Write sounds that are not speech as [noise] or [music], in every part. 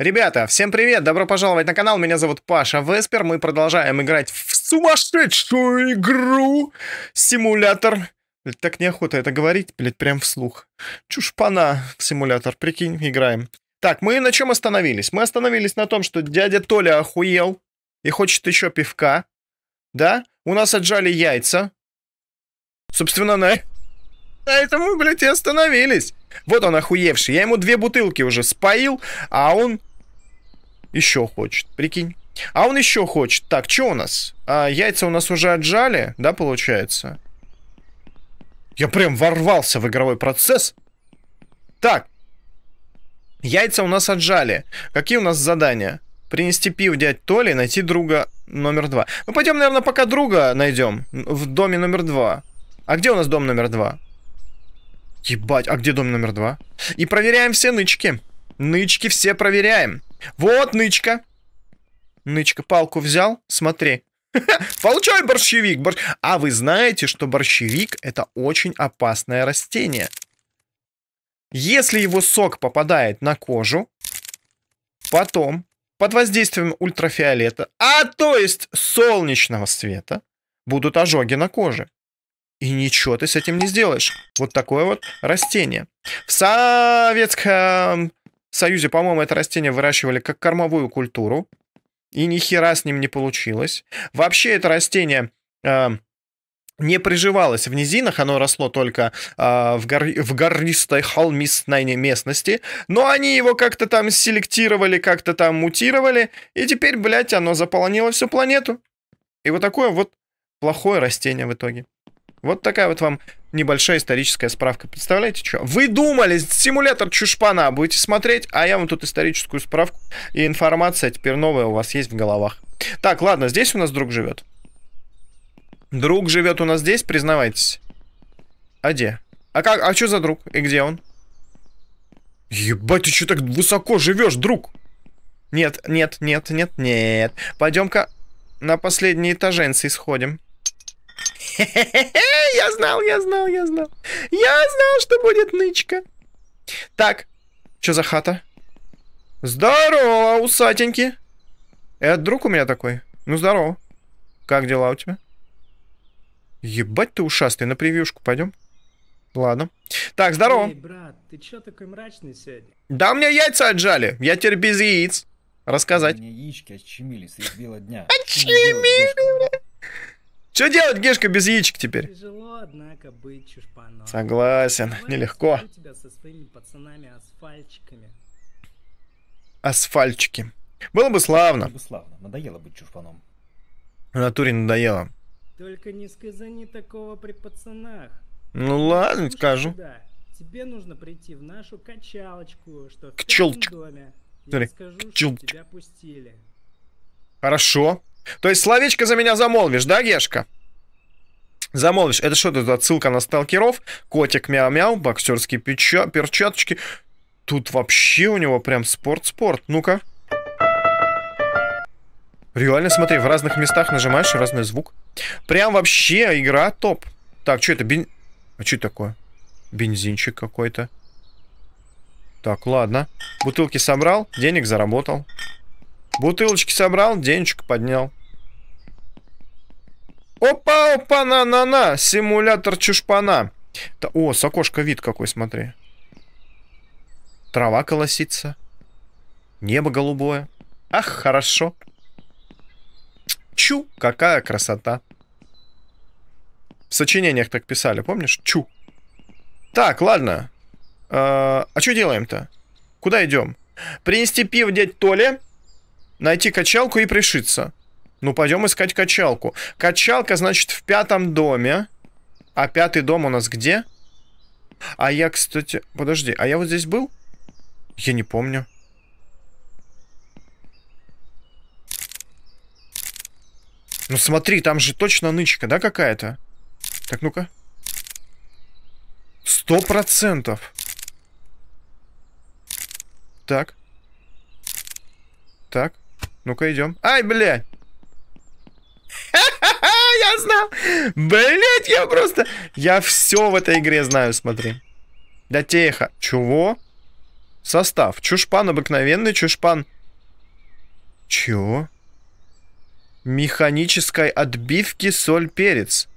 Ребята, всем привет! Добро пожаловать на канал, меня зовут Паша Веспер. Мы продолжаем играть в сумасшедшую игру! Симулятор. Блядь, так неохота это говорить, блядь, прям вслух. Чушпана, симулятор, прикинь, играем. Так, мы на чем остановились? Мы остановились на том, что дядя Толя охуел и хочет еще пивка. Да? У нас отжали яйца. Собственно, на... Э, на этом мы, блядь, и остановились. Вот он охуевший. Я ему две бутылки уже споил, а он еще хочет, прикинь. А он еще хочет. Так, что у нас? А, яйца у нас уже отжали, да, получается? Я прям ворвался в игровой процесс. Так. Яйца у нас отжали. Какие у нас задания? Принести пиво, дядь Толи, найти друга номер два. Мы пойдем, наверное, пока друга найдем в доме номер два. А где у нас дом номер два? Ебать, а где дом номер два? И проверяем все нычки. Нычки все проверяем. Вот нычка. Нычка палку взял, смотри. [laughs] Получай борщевик. Борщ... А вы знаете, что борщевик это очень опасное растение. Если его сок попадает на кожу, потом под воздействием ультрафиолета, а то есть солнечного света, будут ожоги на коже. И ничего ты с этим не сделаешь. Вот такое вот растение. В Советском Союзе, по-моему, это растение выращивали как кормовую культуру, и ни хера с ним не получилось. Вообще это растение э, не приживалось в низинах, оно росло только э, в, гор... в гористой холмистной местности, но они его как-то там селектировали, как-то там мутировали, и теперь, блядь, оно заполонило всю планету. И вот такое вот плохое растение в итоге. Вот такая вот вам небольшая историческая справка. Представляете, что? Вы думали, симулятор чушпана будете смотреть, а я вам тут историческую справку и информация а теперь новая у вас есть в головах. Так, ладно, здесь у нас друг живет. Друг живет у нас здесь, признавайтесь. А где? А как? А что за друг? И где он? Ебать, ты что так высоко живешь, друг? Нет, нет, нет, нет, нет. Пойдем-ка на последние этаженцы сходим. [laughs] Я знал, я знал, я знал. Я знал, что будет нычка. Так, что за хата? Здорово, усатенький. Это друг у меня такой. Ну, здорово. Как дела у тебя? Ебать ты ушастый, на превьюшку пойдем. Ладно. Так, здорово. Эй, брат, ты чё такой мрачный сегодня? Да мне яйца отжали. Я теперь без яиц. Рассказать. Мне яички отчемили среди бела дня. Отчемили, блядь. Что делать, Гешка, без яичек теперь? Тяжело, однако, быть чушпаном. Согласен, нелегко. тебя со своими пацанами асфальтчиками. Асфальтчики. Было бы славно. Было бы славно. Надоело быть чушпаном. В натуре надоело. Только не сказани такого при пацанах. Ну ладно, скажу. Сюда. Тебе нужно прийти в нашу качалочку, что в Кчелчик. доме. Я скажу, Кчелчик. что тебя пустили. Хорошо. То есть словечко за меня замолвишь, да, Гешка? Замолвишь. Это что тут отсылка на сталкеров? Котик мяу-мяу, боксерские печа перчаточки. Тут вообще у него прям спорт-спорт. Ну-ка. Реально, смотри, в разных местах нажимаешь, разный звук. Прям вообще игра топ. Так, что это? Бен... А что такое? Бензинчик какой-то. Так, ладно. Бутылки собрал, денег заработал. Бутылочки собрал, денежек поднял. Опа, опа, на, на, на, симулятор чушпана. Та, о, сокошка, вид какой, смотри. Трава колосится. Небо голубое. Ах, хорошо. Чу, какая красота. В сочинениях так писали, помнишь? Чу. Так, ладно. А, а что делаем-то? Куда идем? Принести пив дядь Толе, найти качалку и пришиться. Ну, пойдем искать качалку. Качалка, значит, в пятом доме. А пятый дом у нас где? А я, кстати... Подожди, а я вот здесь был? Я не помню. Ну смотри, там же точно нычка, да, какая-то? Так, ну-ка. Сто процентов. Так. Так. Ну-ка, идем. Ай, блядь! [laughs] Я знал. Блять, я просто... Я все в этой игре знаю, смотри. Да тихо, Чего? Состав. Чушпан обыкновенный, чушпан... Чего? Механической отбивки соль, перец.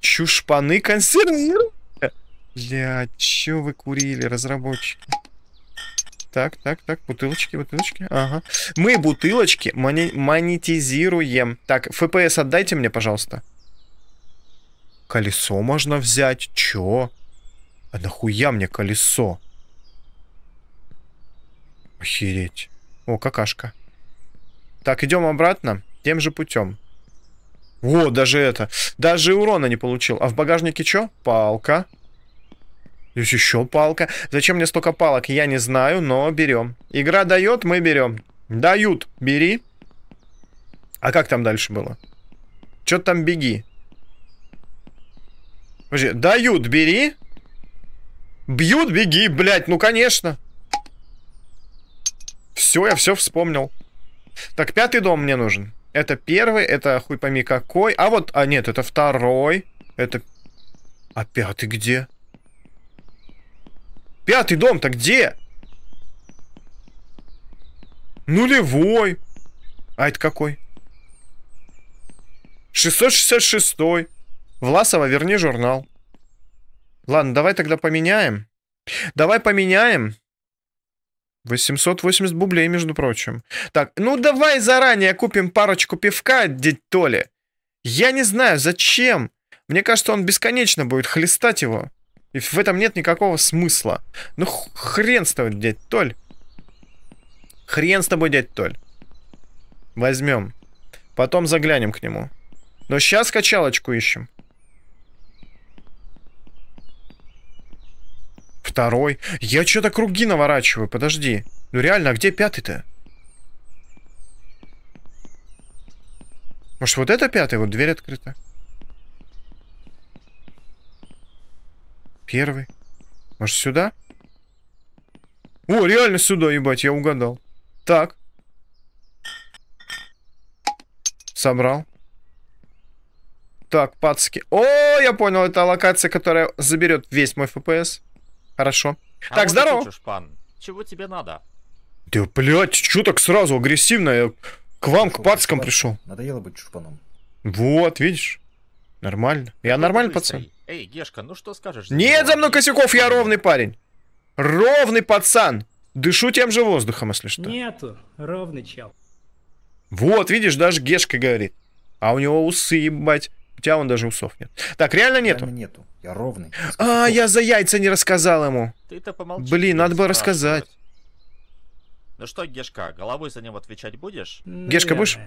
Чушпаны консервируют. Бля, чё вы курили, разработчики? так, так, так, бутылочки, бутылочки, ага. Мы бутылочки монетизируем. Так, FPS отдайте мне, пожалуйста. Колесо можно взять, чё? А нахуя мне колесо? Охереть. О, какашка. Так, идем обратно, тем же путем. О, даже это. Даже урона не получил. А в багажнике чё? Палка. Здесь еще палка. Зачем мне столько палок, я не знаю, но берем. Игра дает, мы берем. Дают, бери. А как там дальше было? Че там беги? Подожди, дают, бери. Бьют, беги, блядь, ну конечно. Все, я все вспомнил. Так, пятый дом мне нужен. Это первый, это хуй пойми какой. А вот, а нет, это второй. Это... А пятый где? Пятый дом-то где? Нулевой. А это какой? 666. Власова, верни журнал. Ладно, давай тогда поменяем. Давай поменяем. 880 бублей, между прочим. Так, ну давай заранее купим парочку пивка, дядь Толи. Я не знаю, зачем. Мне кажется, он бесконечно будет хлестать его. И в этом нет никакого смысла. Ну хрен с тобой, дядь Толь. Хрен с тобой, дядь Толь. Возьмем. Потом заглянем к нему. Но сейчас качалочку ищем. Второй. Я что-то круги наворачиваю, подожди. Ну реально, а где пятый-то? Может, вот это пятый? Вот дверь открыта. Первый. Может, сюда? О, реально сюда, ебать, я угадал. Так. Собрал. Так, пацки. О, я понял, это локация, которая заберет весь мой FPS. Хорошо. А так, здорово. Хочешь, пан. Чего тебе надо? Да, блядь, что так сразу агрессивно? Я к вам, Фу, к пацкам пришел. Надоело быть чушпаном. Вот, видишь? Нормально. Я нормальный пацан. Стоит. Эй, Гешка, ну что скажешь? Нет за мной косяков, я ровный парень. Ровный пацан. Дышу тем же воздухом, если что. Нету, ровный чел. Вот, видишь, даже Гешка говорит. А у него усы, ебать. У тебя он даже усов нет. Так, реально нету? Реально нету. Я ровный. А, я за яйца не рассказал ему. Ты-то помолчи. Блин, надо бы рассказать. Ну что, Гешка, головой за него отвечать будешь? Гешка, будешь?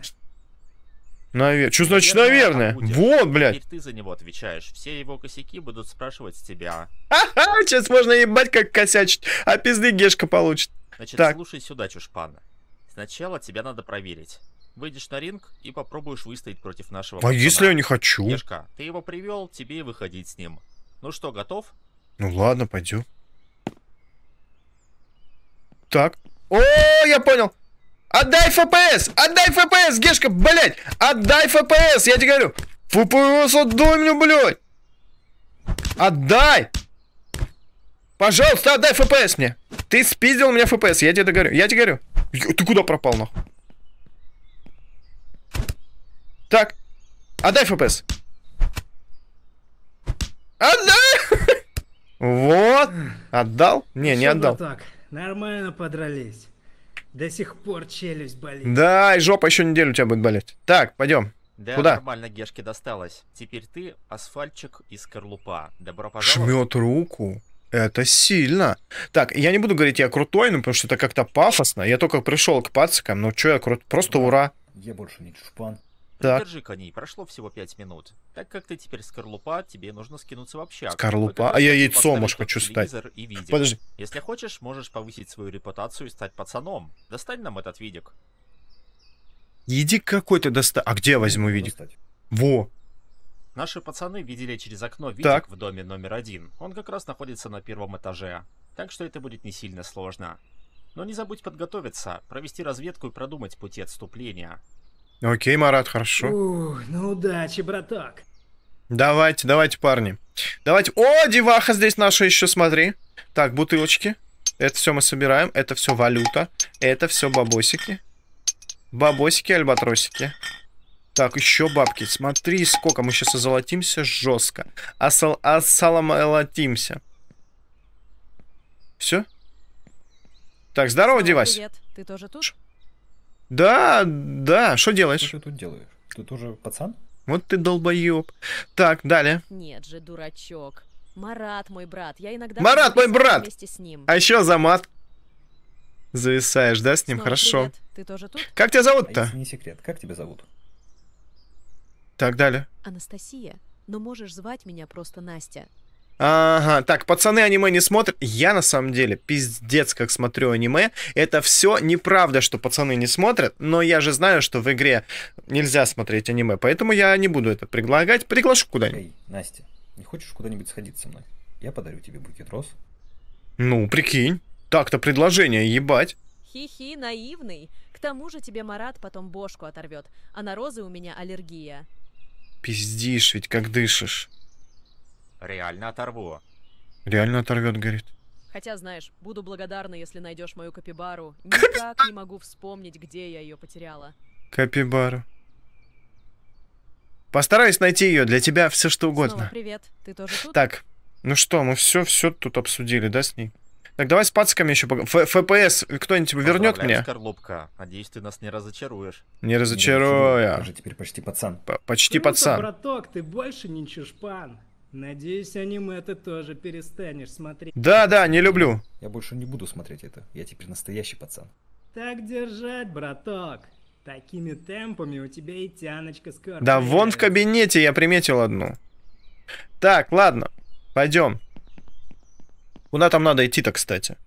Навер... Что значит наверное? наверное? блядь. Теперь ты за него отвечаешь. Все его косяки будут спрашивать с тебя. сейчас можно ебать как косячить, а пизды Гешка получит. Значит, так. слушай сюда, чушпан. Сначала тебя надо проверить. Выйдешь на ринг и попробуешь выстоять против нашего... А пацана. если я не хочу? Гешка, ты его привел, тебе и выходить с ним. Ну что, готов? Ну ладно, пойдем. Так. О, я понял. Отдай ФПС! Отдай ФПС, Гешка, блядь! Отдай ФПС, я тебе говорю! ФПС отдай мне, блядь! Отдай! Пожалуйста, отдай ФПС мне! Ты спиздил у меня ФПС, я тебе говорю, я тебе говорю. Ты куда пропал, нахуй? Так, отдай ФПС. Отдай! [laughs] Вот, отдал? Не, не отдал. так, нормально подрались. До сих пор челюсть болит. Да, и жопа еще неделю у тебя будет болеть. Так, пойдем. Да, Куда? нормально Гешке досталось. Теперь ты асфальтчик и скорлупа. Добро пожаловать. Жмет руку. Это сильно. Так, я не буду говорить, я крутой, ну, потому что это как-то пафосно. Я только пришел к пацикам, ну, что я крут... Просто ура. Я больше не чушпан. Так. Придержи коней, прошло всего пять минут. Так как ты теперь скорлупа, тебе нужно скинуться вообще. Скорлупа? А я яйцо может хочу стать. И видик. Подожди. Если хочешь, можешь повысить свою репутацию и стать пацаном. Достань нам этот видик. Иди какой-то доста... А где я возьму видик? Во! Наши пацаны видели через окно видик так. в доме номер один. Он как раз находится на первом этаже. Так что это будет не сильно сложно. Но не забудь подготовиться, провести разведку и продумать пути отступления. Окей, Марат, хорошо. Ух, ну удачи, браток. Давайте, давайте, парни. Давайте. О, деваха здесь наша еще, смотри. Так, бутылочки. Это все мы собираем. Это все валюта. Это все бабосики. Бабосики, альбатросики. Так, еще бабки. Смотри, сколько. Мы сейчас озолотимся жестко. Асал Ассаламолотимся. Все? Так, здорово, Девась. Привет. Ты тоже тут? Да, да, что делаешь? Что ты тут делаешь? Ты тоже пацан? Вот ты долбоеб. Так, далее. Нет же, дурачок. Марат, мой брат. Я иногда... Марат, мой брат! Вместе с ним. А еще за мат. Зависаешь, да, с ним? Снова Хорошо. Привет. Ты тоже тут? Как тебя зовут-то? А не секрет, как тебя зовут? Так, далее. Анастасия, но можешь звать меня просто Настя. Ага, так, пацаны аниме не смотрят. Я на самом деле пиздец как смотрю аниме. Это все неправда, что пацаны не смотрят, но я же знаю, что в игре нельзя смотреть аниме, поэтому я не буду это предлагать. Приглашу куда-нибудь. Эй, Настя, не хочешь куда-нибудь сходить со мной? Я подарю тебе букет роз. Ну, прикинь. Так-то предложение, ебать. Хи-хи, наивный. К тому же тебе Марат потом бошку оторвет, а на розы у меня аллергия. Пиздишь ведь, как дышишь. Реально оторву. Реально оторвет, говорит. Хотя, знаешь, буду благодарна, если найдешь мою капибару. [laughs] Никак не могу вспомнить, где я ее потеряла. Капибару. Постараюсь найти ее. Для тебя все что угодно. Снова привет. Ты тоже тут? Так, ну что, мы все, все тут обсудили, да, с ней? Так давай с пацками еще поговорим. ФПС кто-нибудь вернет мне? Скорлупка. Надеюсь, ты нас не разочаруешь. Не разочарую. Я уже теперь почти пацан. П почти Круто, пацан. браток, ты больше не чешпан. Надеюсь, аниме ты тоже перестанешь смотреть. Да, да, не люблю. Я больше не буду смотреть это. Я теперь настоящий пацан. Так держать, браток. Такими темпами у тебя и тяночка скоро. Да появится. вон в кабинете я приметил одну. Так, ладно. Пойдем. Куда там надо идти-то, кстати?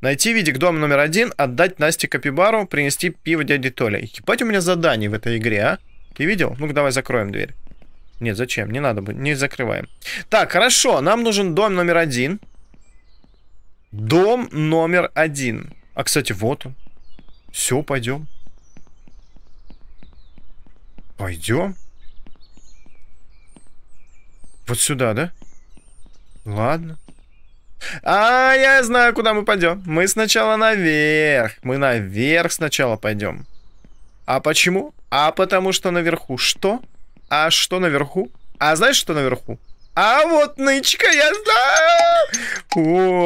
Найти видик дом номер один, отдать Насте Капибару, принести пиво дяде Толя. Ебать у меня задание в этой игре, а? Ты видел? Ну-ка давай закроем дверь. Нет, зачем? Не надо, бы. не закрываем. Так, хорошо, нам нужен дом номер один. Дом номер один. А, кстати, вот он. Все, пойдем. Пойдем. Вот сюда, да? Ладно. А, я знаю, куда мы пойдем. Мы сначала наверх. Мы наверх сначала пойдем. А почему? А потому что наверху что? Что? А что наверху? А знаешь, что наверху? А вот нычка, я знаю!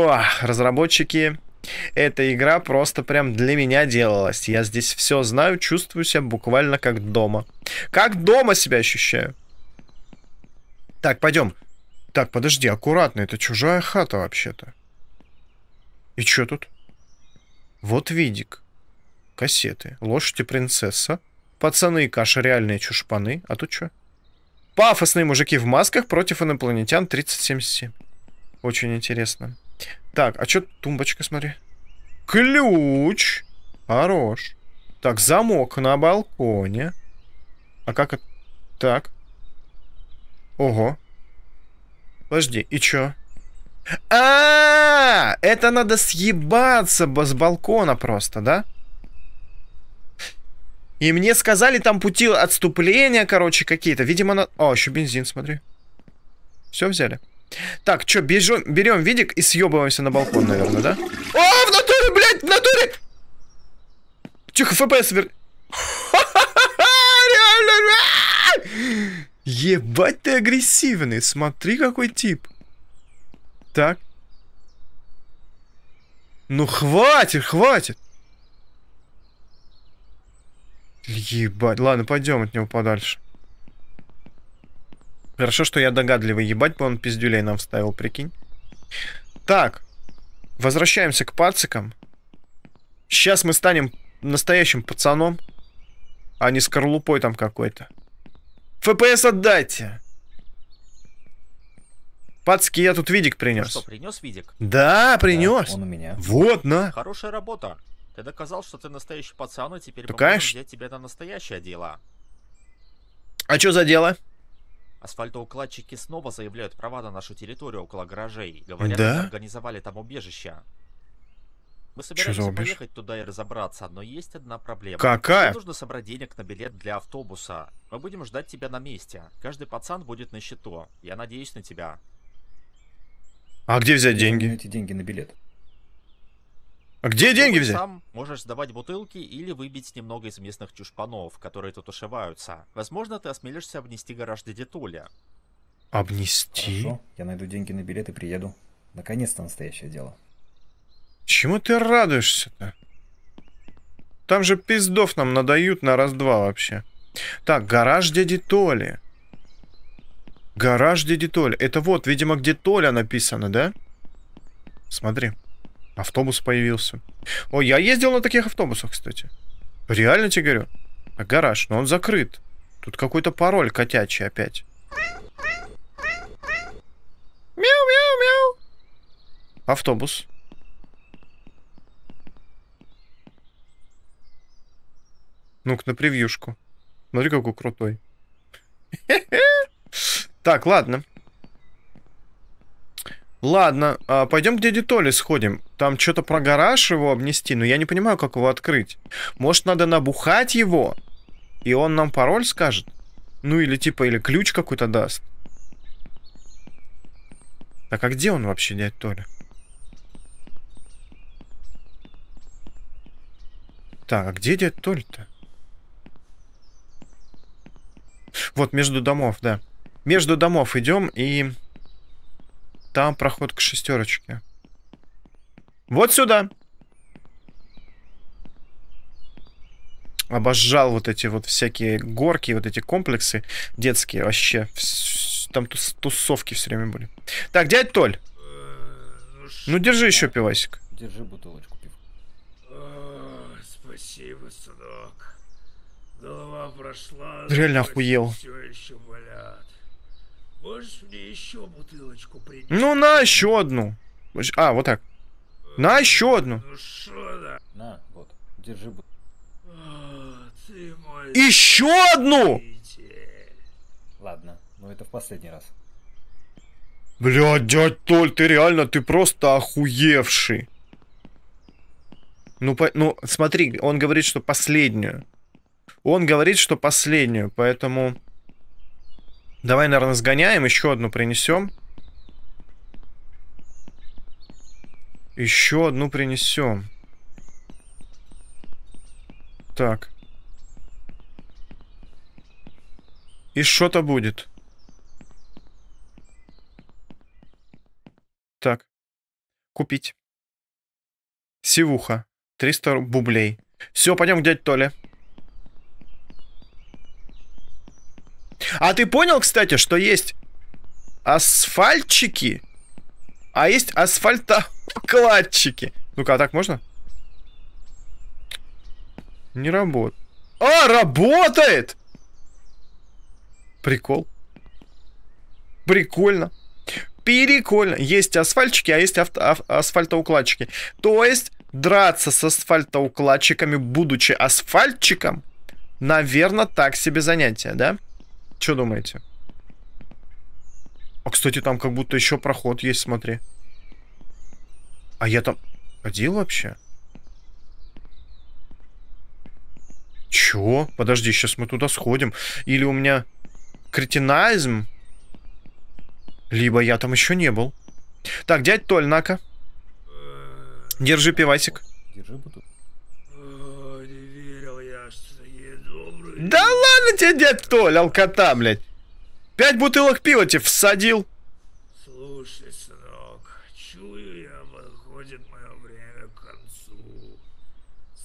О, разработчики, эта игра просто прям для меня делалась. Я здесь все знаю, чувствую себя буквально как дома. Как дома себя ощущаю. Так, пойдем. Так, подожди, аккуратно, это чужая хата вообще-то. И что тут? Вот видик. Кассеты. Лошадь и принцесса. Пацаны, каша реальные чушпаны. А тут что? Пафосные мужики в масках против инопланетян 3077. Очень интересно. Так, а что тумбочка, смотри. Ключ. Хорош. Так, замок на балконе. А как это? Так. Ого. Подожди, и чё? А, -а, а Это надо съебаться с балкона просто, да? И мне сказали там пути отступления, короче, какие-то. Видимо, на... О, а, еще бензин, смотри. Все взяли. Так, что, бежим, берем видик и съебываемся на балкон, наверное, да? О, а, в натуре, блядь, в натуре! Тихо, ФПС вер... [laughs] Реально, Ебать ты агрессивный, смотри какой тип. Так. Ну хватит, хватит. Ебать. Ладно, пойдем от него подальше. Хорошо, что я догадливый. Ебать бы он пиздюлей нам вставил, прикинь. Так. Возвращаемся к пацикам. Сейчас мы станем настоящим пацаном, а не скорлупой там какой-то. ФПС отдайте! Пацки, я тут видик принес. Ну что, принес видик? Да, принес. Да, он у меня. Вот, на. Хорошая работа. Ты доказал, что ты настоящий пацан, и теперь Такая поможем взять тебя на настоящее дело. А что за дело? Асфальтоукладчики снова заявляют права на нашу территорию около гаражей. Говорят, да? организовали там убежище. Мы собираемся поехать туда и разобраться, но есть одна проблема. Какая? Мне нужно собрать денег на билет для автобуса. Мы будем ждать тебя на месте. Каждый пацан будет на счету. Я надеюсь на тебя. А где взять деньги? Эти деньги на билет. А где деньги взять? Сам можешь сдавать бутылки или выбить немного из местных чушпанов, которые тут ушиваются. Возможно, ты осмелишься обнести гараж дяди Толя. Обнести? Хорошо, я найду деньги на билет и приеду. Наконец-то настоящее дело. Чему ты радуешься-то? Там же пиздов нам надают на раз-два вообще. Так, гараж дяди Толи. Гараж дяди Толи. Это вот, видимо, где Толя написано, да? Смотри автобус появился. О, я ездил на таких автобусах, кстати. Реально тебе говорю. А гараж, но он закрыт. Тут какой-то пароль котячий опять. Мяу-мяу-мяу. Автобус. Ну-ка на превьюшку. Смотри, какой крутой. [laughs] Так, ладно. Ладно, а, пойдем к дяде Толе сходим. Там что-то про гараж его обнести, но я не понимаю, как его открыть. Может, надо набухать его, и он нам пароль скажет? Ну или типа, или ключ какой-то даст. Так, а где он вообще, дядя Толя? Так, а где дядя Толя-то? Вот, между домов, да. Между домов идем и... Там проход к шестерочке. Вот сюда. Обожал вот эти вот всякие горки, вот эти комплексы детские вообще. Там тусовки все время были. Так, дядь Толь. Ну, держи еще пивасик. Держи бутылочку пива. спасибо, сынок. Голова прошла. Реально охуел. Все еще болят. Можешь мне еще бутылочку принести? Ну, на еще одну. А, вот так. На еще одну. Ну, что да? На, вот, держи бутылку. Мой... Еще одну? Ладно, но ну это в последний раз. Блядь, дядь Толь, ты реально, ты просто охуевший. Ну, по, ну, смотри, он говорит, что последнюю. Он говорит, что последнюю, поэтому... Давай, наверное, сгоняем, еще одну принесем. Еще одну принесем. Так. И что-то будет. Так. Купить. Сивуха. 300 бублей. Все, пойдем к дяде Толе. А ты понял, кстати, что есть асфальтчики, а есть асфальтокладчики? Ну-ка, а так можно? Не работает. А, работает! Прикол. Прикольно. Прикольно. Есть асфальтчики, а есть авто, а, асфальтоукладчики. То есть драться с асфальтоукладчиками, будучи асфальтчиком, наверное, так себе занятие, да? Что думаете? А, кстати, там как будто еще проход есть, смотри. А я там ходил вообще? Чё? Подожди, сейчас мы туда сходим. Или у меня кретиназм? Либо я там еще не был. Так, дядь Толь, на-ка. Держи пивасик. Держи бутылку. Да ладно тебе, дядь Толя, алкота, блядь. Пять бутылок пива тебе всадил.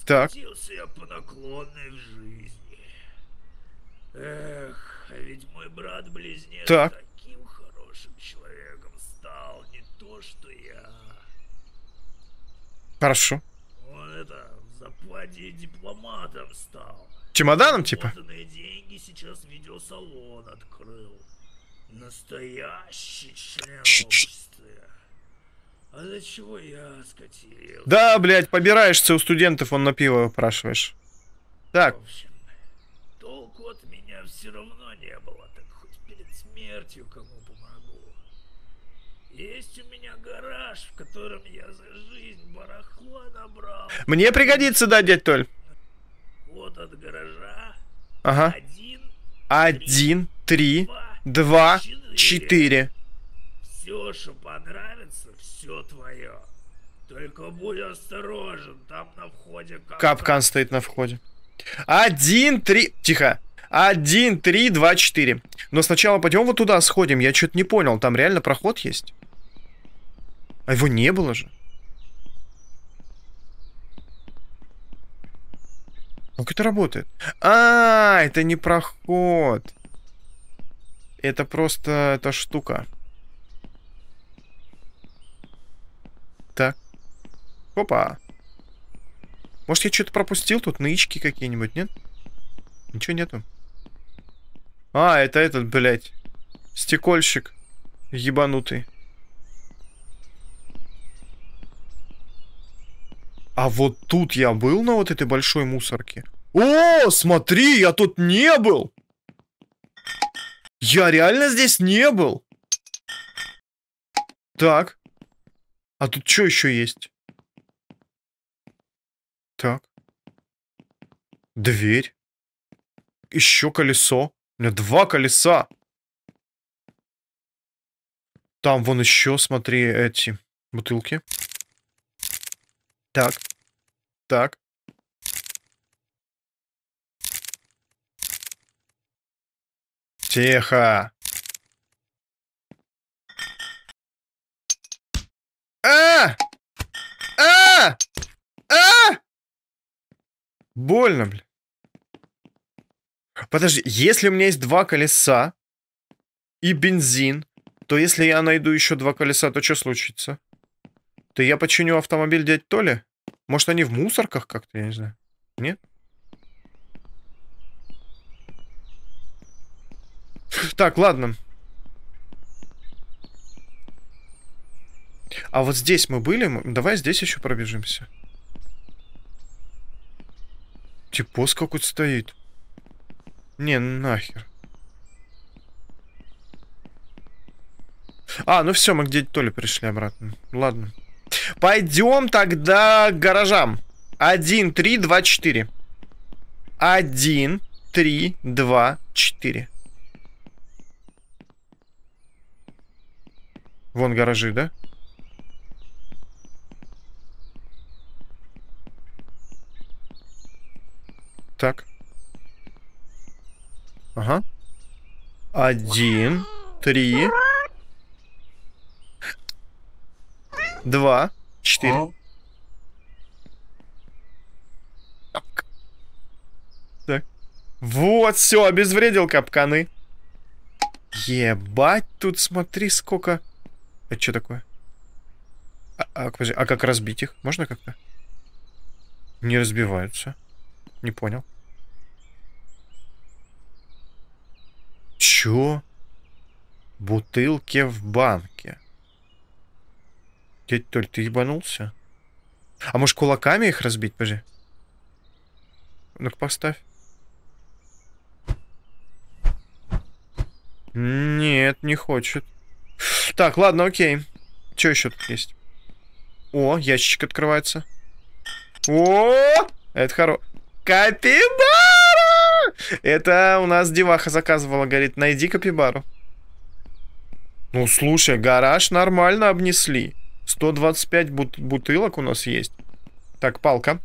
Так. я по наклонной в жизни. Эх, а ведь мой брат-близнец так. таким хорошим человеком стал, не то что я. Хорошо. Он это, в западе дипломатом стал. Чемоданом, типа? деньги сейчас видеосалон открыл. Настоящий А для чего я скатил? Да, блядь, побираешься у студентов, он на пиво спрашиваешь. Так. В общем, толку от меня все равно не было, так хоть перед смертью кому помогу. Есть у меня гараж, в котором я за жизнь барахла набрал. Мне пригодится, да, дядь Толь? вот от гаража. Ага. Один. Один, три, два, четыре. четыре. Все, что понравится, все твое. Только будь осторожен, там на входе капкан. Капкан стоит на входе. Один, три... Тихо. Один, три, два, четыре. Но сначала пойдем вот туда сходим. Я что-то не понял. Там реально проход есть? А его не было же. как это работает? А, это не проход. Это просто эта штука. Так. Опа. Может, я что-то пропустил тут? Нычки какие-нибудь, нет? Ничего нету. А, это этот, блядь. Стекольщик. Ебанутый. А вот тут я был на вот этой большой мусорке? О, смотри, я тут не был! Я реально здесь не был! Так. А тут что еще есть? Так. Дверь. Еще колесо. У меня два колеса. Там вон еще, смотри, эти бутылки. Так. Так. Тихо. А! А! А! Больно, блин. Подожди, если у меня есть два колеса и бензин, то если я найду еще два колеса, то что случится? То я починю автомобиль дядь Толи? Может, они в мусорках как-то, я не знаю. Нет? так, ладно. А вот здесь мы были, давай здесь еще пробежимся. Типос какой-то стоит. Не, ну нахер. А, ну все, мы где-то то пришли обратно. Ладно. Пойдем тогда к гаражам. Один три два четыре. Один три два четыре. Вон гаражи, да? Так. Ага. Один, три, два, четыре. Так. так. Вот, все, обезвредил капканы. Ебать, тут смотри, сколько... Это что такое? А, а, а как разбить их? Можно как-то? Не разбиваются. Не понял. Чё? Бутылки в банке. Дядь Толь, ты ебанулся? А может кулаками их разбить? Подожди. Ну-ка поставь. Нет, не хочет. Так, ладно, окей. Что еще тут есть? О, ящичек открывается. О, это хоро... Капибара! Это у нас деваха заказывала, говорит, найди капибару. Ну, слушай, гараж нормально обнесли. 125 бут бутылок у нас есть. Так, палка.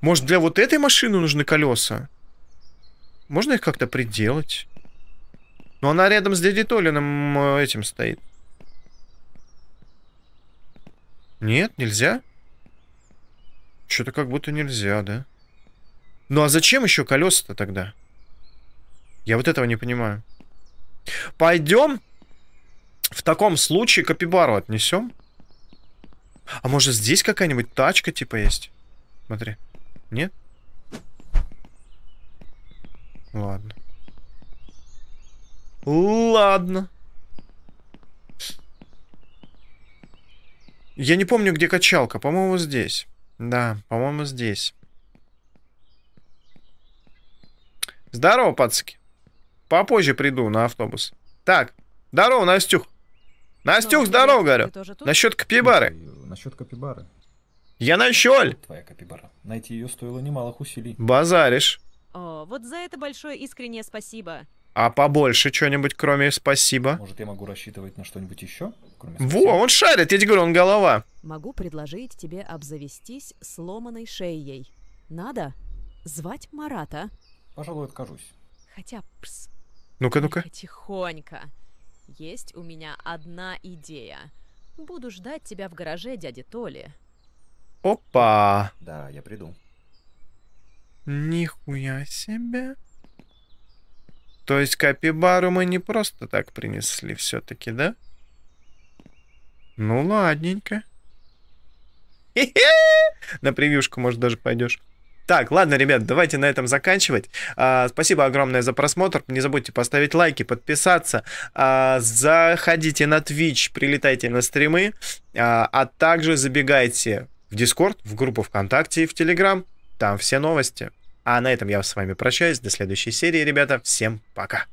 Может, для вот этой машины нужны колеса? Можно их как-то приделать? Но она рядом с дядей Толиным э, этим стоит. Нет, нельзя. Что-то как будто нельзя, да? Ну а зачем еще колеса-то тогда? Я вот этого не понимаю. Пойдем в таком случае капибару отнесем. А может здесь какая-нибудь тачка типа есть? Смотри. Нет? Ладно. Ладно. Я не помню, где качалка. По-моему, здесь. Да, по-моему, здесь. Здорово, пацаки. Попозже приду на автобус. Так, здорово, Настюх. Настюх, ну, здорово, говорю. Насчет капибары. Насчет капибары. Я нащоль. Твоя капибара. Найти ее стоило немалых усилий. Базаришь. О, вот за это большое искреннее спасибо. А побольше что-нибудь, кроме спасибо? Может, я могу рассчитывать на что-нибудь еще? Кроме Во, он шарит, я тебе говорю, он голова. Могу предложить тебе обзавестись сломанной шеей. Надо звать Марата. Пожалуй, откажусь. Хотя, пс. Ну-ка, ну-ка. Тихонько. Есть у меня одна идея. Буду ждать тебя в гараже дяди Толи. Опа! Да, я приду. Нихуя себе. То есть капибару мы не просто так принесли все-таки, да? Ну, ладненько. На превьюшку, может, даже пойдешь. Так, ладно, ребят, давайте на этом заканчивать. А, спасибо огромное за просмотр. Не забудьте поставить лайки, подписаться. А, заходите на Twitch, прилетайте на стримы. А, а также забегайте в Discord, в группу ВКонтакте и в Telegram. Там все новости. А на этом я с вами прощаюсь. До следующей серии, ребята. Всем пока.